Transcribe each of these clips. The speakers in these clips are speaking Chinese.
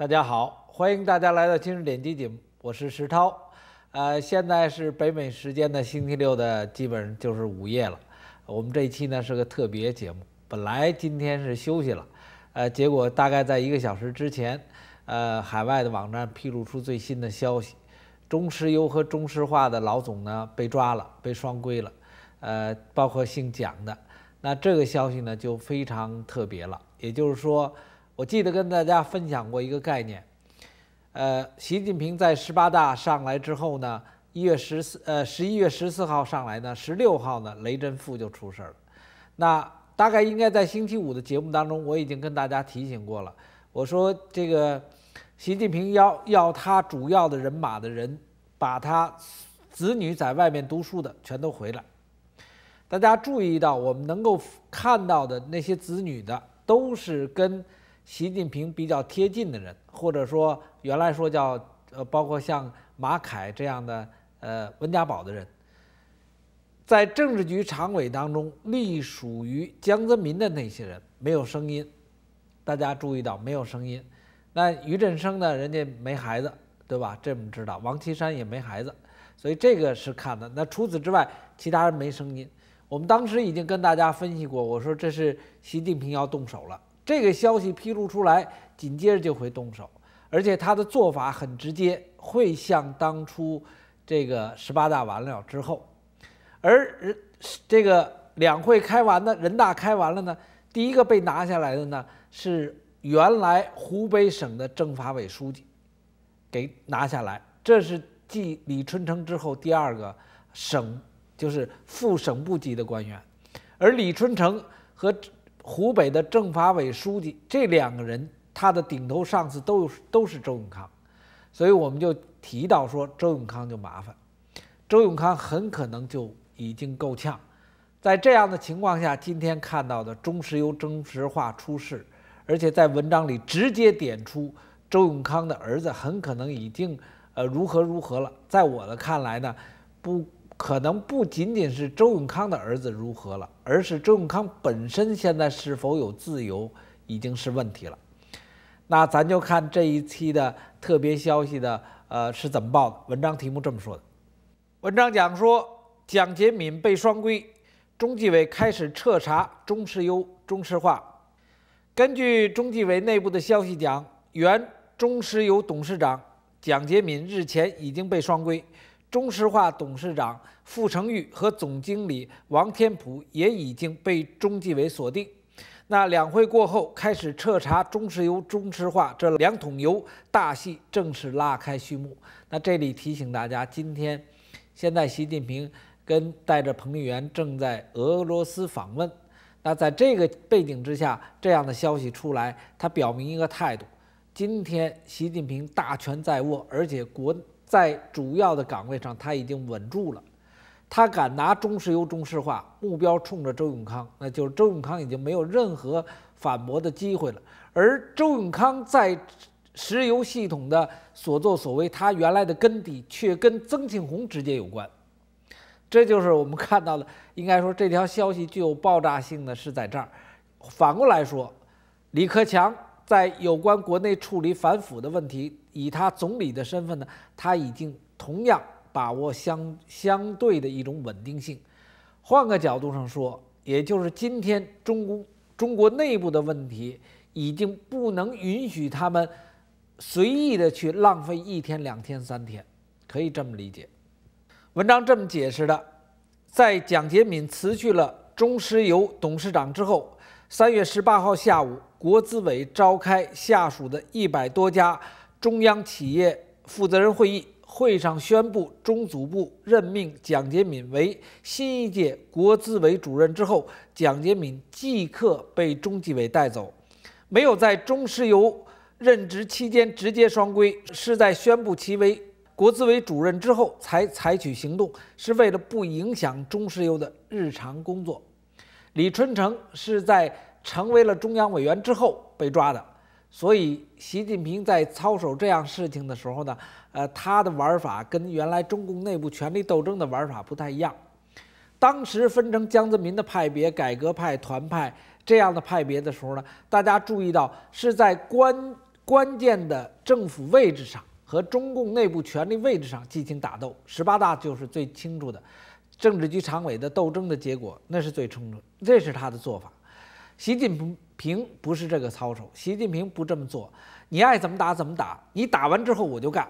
大家好，欢迎大家来到今日点击节目，我是石涛。呃，现在是北美时间的星期六的，基本上就是午夜了。我们这一期呢是个特别节目，本来今天是休息了，呃，结果大概在一个小时之前，呃，海外的网站披露出最新的消息，中石油和中石化的老总呢被抓了，被双规了，呃，包括姓蒋的。那这个消息呢就非常特别了，也就是说。我记得跟大家分享过一个概念，呃，习近平在十八大上来之后呢，一月十四，呃，十一月十四号上来呢，十六号呢，雷振富就出事儿了。那大概应该在星期五的节目当中，我已经跟大家提醒过了。我说这个习近平要要他主要的人马的人，把他子女在外面读书的全都回来。大家注意到，我们能够看到的那些子女的，都是跟。习近平比较贴近的人，或者说原来说叫呃，包括像马凯这样的呃，温家宝的人，在政治局常委当中，隶属于江泽民的那些人没有声音。大家注意到没有声音？那于振生呢？人家没孩子，对吧？这我们知道。王岐山也没孩子，所以这个是看的。那除此之外，其他人没声音。我们当时已经跟大家分析过，我说这是习近平要动手了。这个消息披露出来，紧接着就会动手，而且他的做法很直接，会像当初这个十八大完了之后，而人这个两会开完的人大开完了呢，第一个被拿下来的呢是原来湖北省的政法委书记，给拿下来，这是继李春城之后第二个省就是副省部级的官员，而李春城和。湖北的政法委书记，这两个人他的顶头上司都都是周永康，所以我们就提到说周永康就麻烦，周永康很可能就已经够呛，在这样的情况下，今天看到的中石油、中石化出事，而且在文章里直接点出周永康的儿子很可能已经呃如何如何了，在我的看来呢，不。可能不仅仅是周永康的儿子如何了，而是周永康本身现在是否有自由已经是问题了。那咱就看这一期的特别消息的呃是怎么报的。文章题目这么说的，文章讲说蒋洁敏被双规，中纪委开始彻查中石油、中石化。根据中纪委内部的消息讲，原中石油董事长蒋洁敏日前已经被双规。中石化董事长傅成玉和总经理王天普也已经被中纪委锁定。那两会过后开始彻查中石油、中石化这两桶油，大戏正式拉开序幕。那这里提醒大家，今天现在习近平跟带着彭丽媛正在俄罗斯访问。那在这个背景之下，这样的消息出来，它表明一个态度：今天习近平大权在握，而且国。在主要的岗位上，他已经稳住了。他敢拿中石油、中石化目标冲着周永康，那就是周永康已经没有任何反驳的机会了。而周永康在石油系统的所作所为，他原来的根底却跟曾庆红直接有关。这就是我们看到的，应该说这条消息具有爆炸性的是在这儿。反过来说，李克强。在有关国内处理反腐的问题，以他总理的身份呢，他已经同样把握相相对的一种稳定性。换个角度上说，也就是今天中国中国内部的问题已经不能允许他们随意的去浪费一天、两天、三天，可以这么理解。文章这么解释的：在蒋洁敏辞去了中石油董事长之后，三月十八号下午。国资委召开下属的一百多家中央企业负责人会议，会上宣布中组部任命蒋洁敏为新一届国资委主任之后，蒋洁敏即刻被中纪委带走，没有在中石油任职期间直接双规，是在宣布其为国资委主任之后才采取行动，是为了不影响中石油的日常工作。李春城是在。成为了中央委员之后被抓的，所以习近平在操守这样事情的时候呢，呃，他的玩法跟原来中共内部权力斗争的玩法不太一样。当时分成江泽民的派别、改革派、团派这样的派别的时候呢，大家注意到是在关关键的政府位置上和中共内部权力位置上进行打斗。十八大就是最清楚的，政治局常委的斗争的结果，那是最充足，这是他的做法。习近平不是这个操守，习近平不这么做。你爱怎么打怎么打，你打完之后我就干，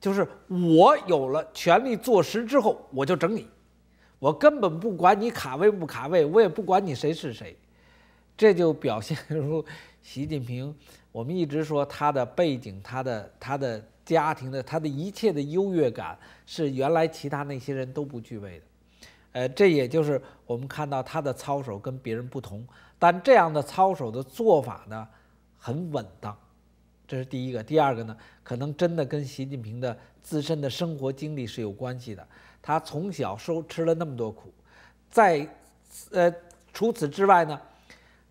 就是我有了权力坐实之后我就整你，我根本不管你卡位不卡位，我也不管你谁是谁。这就表现出习近平，我们一直说他的背景、他的他的家庭的他的一切的优越感，是原来其他那些人都不具备的。呃，这也就是我们看到他的操守跟别人不同，但这样的操守的做法呢，很稳当，这是第一个。第二个呢，可能真的跟习近平的自身的生活经历是有关系的。他从小受吃了那么多苦，在呃除此之外呢，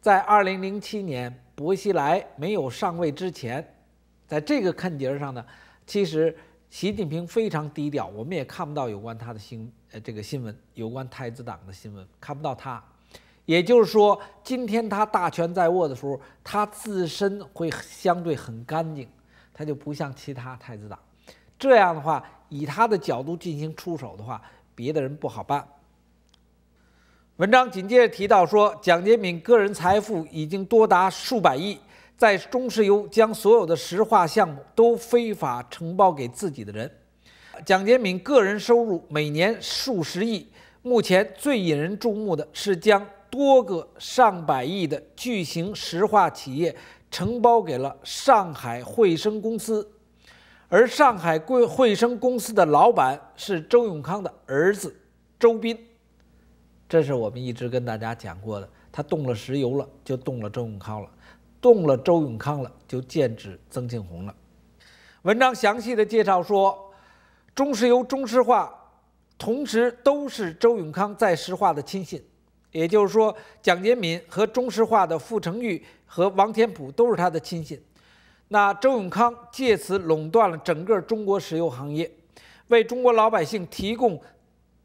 在二零零七年薄熙来没有上位之前，在这个坎节上呢，其实。习近平非常低调，我们也看不到有关他的新呃这个新闻，有关太子党的新闻看不到他，也就是说，今天他大权在握的时候，他自身会相对很干净，他就不像其他太子党。这样的话，以他的角度进行出手的话，别的人不好办。文章紧接着提到说，蒋洁敏个人财富已经多达数百亿。在中石油将所有的石化项目都非法承包给自己的人，蒋洁敏个人收入每年数十亿。目前最引人注目的是将多个上百亿的巨型石化企业承包给了上海汇生公司，而上海汇汇生公司的老板是周永康的儿子周斌。这是我们一直跟大家讲过的，他动了石油了，就动了周永康了。动了周永康了，就剑指曾庆红了。文章详细的介绍说，中石油、中石化同时都是周永康在石化的亲信，也就是说，蒋洁敏和中石化的傅成玉和王天普都是他的亲信。那周永康借此垄断了整个中国石油行业，为中国老百姓提供，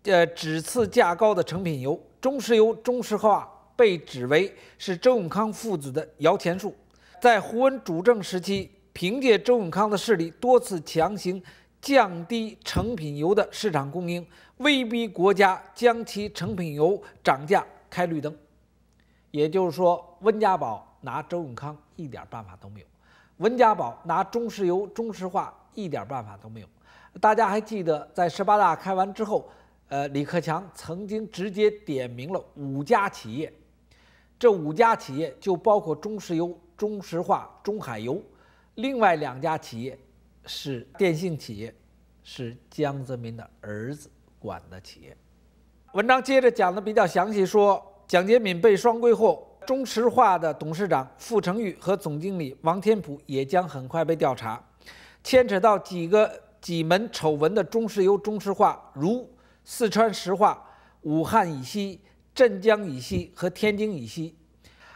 呃，只次价高的成品油。中石油、中石化。被指为是周永康父子的摇钱树，在胡温主政时期，凭借周永康的势力，多次强行降低成品油的市场供应，威逼国家将其成品油涨价开绿灯。也就是说，温家宝拿周永康一点办法都没有，温家宝拿中石油、中石化一点办法都没有。大家还记得，在十八大开完之后，呃，李克强曾经直接点名了五家企业。这五家企业就包括中石油、中石化、中海油，另外两家企业是电信企业，是江泽民的儿子管的企业。文章接着讲的比较详细，说蒋洁敏被双规后，中石化的董事长傅成玉和总经理王天普也将很快被调查，牵扯到几个几门丑闻的中石油、中石化，如四川石化、武汉以西、镇江以西和天津以西，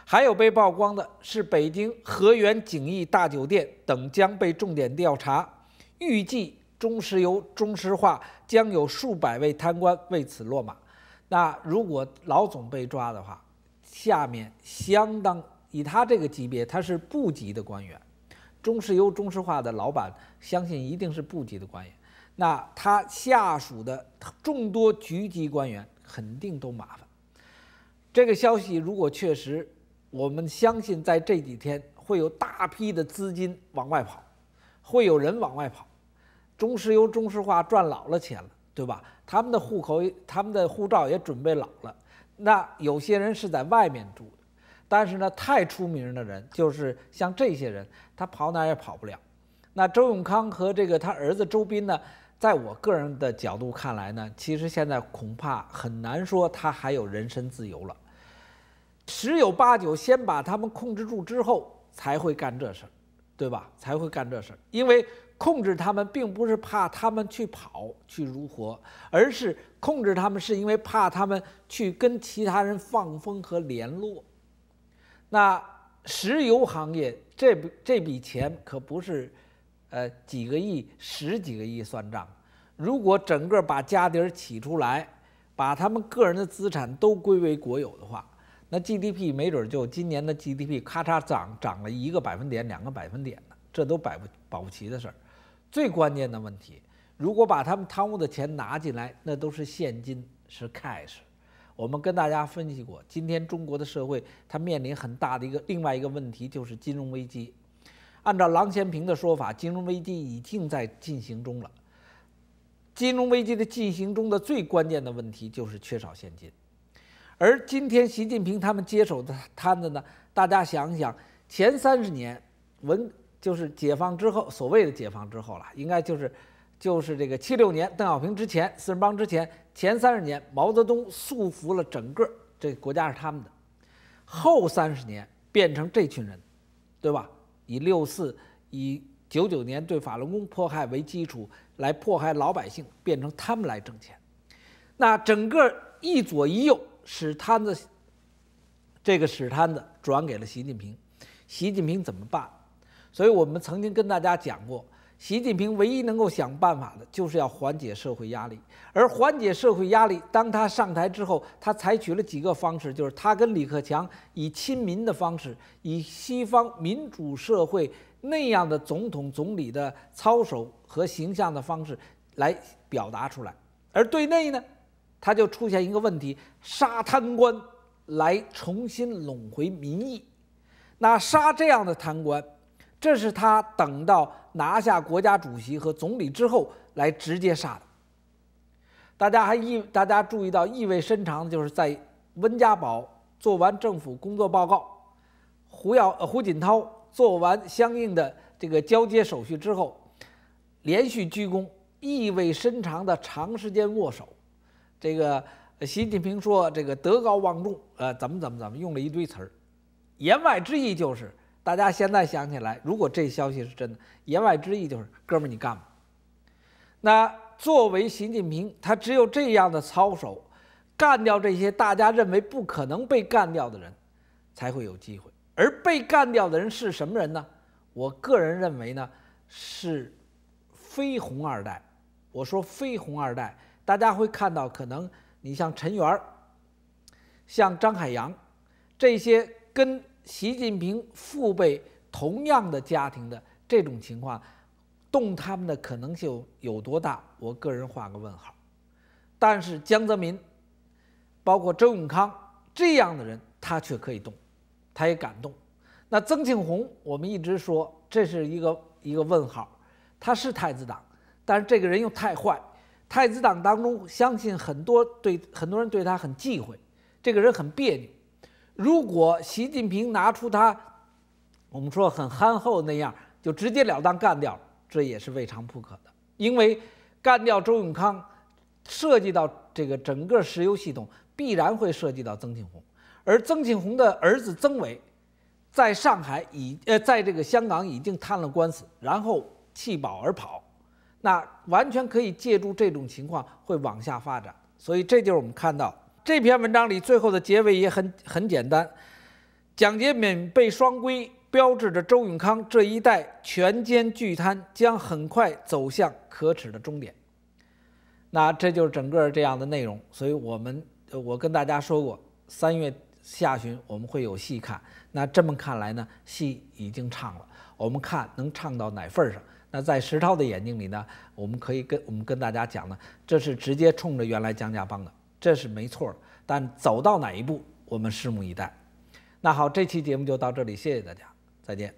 还有被曝光的是北京河源景逸大酒店等将被重点调查。预计中石油、中石化将有数百位贪官为此落马。那如果老总被抓的话，下面相当以他这个级别，他是部级的官员，中石油、中石化的老板相信一定是部级的官员。那他下属的众多局级官员肯定都麻烦。这个消息如果确实，我们相信在这几天会有大批的资金往外跑，会有人往外跑。中石油、中石化赚老了钱了，对吧？他们的户口、他们的护照也准备老了。那有些人是在外面住的，但是呢，太出名的人，就是像这些人，他跑哪也跑不了。那周永康和这个他儿子周斌呢，在我个人的角度看来呢，其实现在恐怕很难说他还有人身自由了。十有八九，先把他们控制住之后才会干这事儿，对吧？才会干这事儿，因为控制他们并不是怕他们去跑去如何，而是控制他们是因为怕他们去跟其他人放风和联络。那石油行业这笔这笔钱可不是，呃，几个亿、十几个亿算账。如果整个把家底儿起出来，把他们个人的资产都归为国有的话。那 GDP 没准就今年的 GDP 咔嚓涨涨了一个百分点、两个百分点呢，这都百不保不齐的事儿。最关键的问题，如果把他们贪污的钱拿进来，那都是现金，是 cash。我们跟大家分析过，今天中国的社会它面临很大的一个另外一个问题就是金融危机。按照郎咸平的说法，金融危机已经在进行中了。金融危机的进行中的最关键的问题就是缺少现金。而今天，习近平他们接手的摊子呢？大家想一想，前三十年，文就是解放之后，所谓的解放之后了，应该就是，就是这个七六年邓小平之前，四人帮之前，前三十年，毛泽东束缚了整个这国家是他们的，后三十年变成这群人，对吧？以六四，以九九年对法轮功迫害为基础来迫害老百姓，变成他们来挣钱，那整个一左一右。屎摊子，这个屎摊子转给了习近平，习近平怎么办？所以我们曾经跟大家讲过，习近平唯一能够想办法的，就是要缓解社会压力。而缓解社会压力，当他上台之后，他采取了几个方式，就是他跟李克强以亲民的方式，以西方民主社会那样的总统总理的操守和形象的方式来表达出来，而对内呢？他就出现一个问题：杀贪官来重新拢回民意。那杀这样的贪官，这是他等到拿下国家主席和总理之后来直接杀的。大家还意，大家注意到意味深长的就是在温家宝做完政府工作报告，胡耀、胡锦涛做完相应的这个交接手续之后，连续鞠躬，意味深长的长时间握手。这个习近平说：“这个德高望重，呃，怎么怎么怎么，用了一堆词儿，言外之意就是，大家现在想起来，如果这消息是真的，言外之意就是，哥们儿，你干吧。那作为习近平，他只有这样的操守，干掉这些大家认为不可能被干掉的人，才会有机会。而被干掉的人是什么人呢？我个人认为呢，是非红二代。我说非红二代。”大家会看到，可能你像陈元儿、像张海洋这些跟习近平父辈同样的家庭的这种情况，动他们的可能性有多大？我个人画个问号。但是江泽民，包括周永康这样的人，他却可以动，他也敢动。那曾庆红，我们一直说这是一个一个问号，他是太子党，但是这个人又太坏。太子党当中，相信很多对很多人对他很忌讳，这个人很别扭。如果习近平拿出他，我们说很憨厚那样，就直截了当干掉，这也是未尝不可的。因为干掉周永康，涉及到这个整个石油系统，必然会涉及到曾庆红，而曾庆红的儿子曾伟，在上海已呃，在这个香港已经摊了官司，然后弃保而跑。那完全可以借助这种情况会往下发展，所以这就是我们看到这篇文章里最后的结尾也很很简单。蒋洁敏被双规，标志着周永康这一代权奸巨贪将很快走向可耻的终点。那这就是整个这样的内容，所以我们我跟大家说过，三月下旬我们会有戏看。那这么看来呢，戏已经唱了，我们看能唱到哪份上。那在石涛的眼睛里呢？我们可以跟我们跟大家讲呢，这是直接冲着原来江家帮的，这是没错。但走到哪一步，我们拭目以待。那好，这期节目就到这里，谢谢大家，再见。